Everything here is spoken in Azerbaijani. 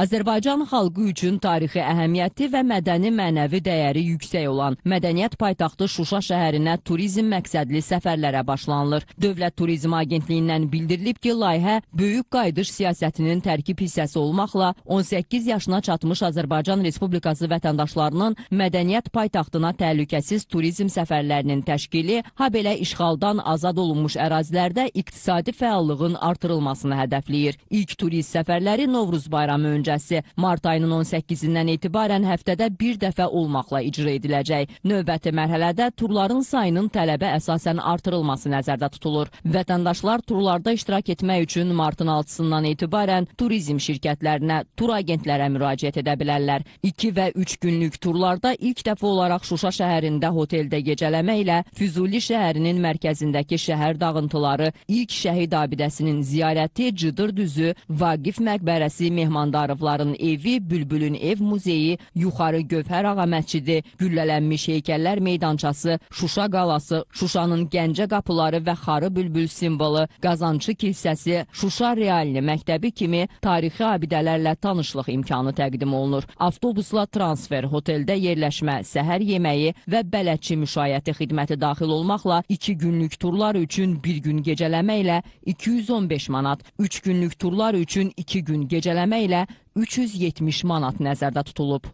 Azərbaycan xalqı üçün tarixi əhəmiyyəti və mədəni-mənəvi dəyəri yüksək olan mədəniyyət paytaxtı Şuşa şəhərinə turizm məqsədli səfərlərə başlanılır. Dövlət Turizm Agentliyindən bildirilib ki, layihə böyük qayıdış siyasətinin tərkib hissəsi olmaqla 18 yaşına çatmış Azərbaycan Respublikası vətəndaşlarının mədəniyyət paytaxtına təhlükəsiz turizm səfərlərinin təşkili, habelə işğaldan azad olunmuş ərazilərdə iqtisadi fəallığın artırılmasını hədəfləyir. İlk turist səfərləri Novruz bayramı öncəsi düşüncəsi mart ayının 18-dən etibarən həftədə bir dəfə olmaqla icra ediləcək. Növbəti mərhələdə turların sayının tələbə əsasən artırılması nəzərdə tutulur. Vətəndaşlar turlarda iştirak etmək üçün martın 6-sından etibarən turizm şirkətlərinə, tur agentlərə müraciət edə bilərlər. 2 və 3 günlük turlarda ilk dəfə olaraq Şuşa şəhərində hoteldə gecələmə ilə Füzuli şəhərinin mərkəzindəki şəhər dağıntıları, ilk şəhid abidəsinin ziyarəti, Cıdır düzü, Vagif məqbərəsi, Mehmandarı Səfərovların evi, Bülbülün ev muzeyi, Yuxarı Gövhər ağa məscidi, güllələnmiş heykəllər meydançası, Şuşa qalası, Şuşanın Gəncə qapıları və Xarı Bülbül simvolu, Qazançı kilsəsi, Şuşa Realni məktəbi kimi tarixi abidələrlə tanışlıq imkanı təqdim olunur. Avtobusla transfer, hoteldə yerləşmə, səhər yeməyi və bələdçi müşayiəti xidməti daxil olmaqla 2 günlük turlar üçün 1 gün gecələmə ilə 215 manat, 3 günlük turlar üçün 2 gün gecələmə ilə 370 manat nəzərdə tutulub.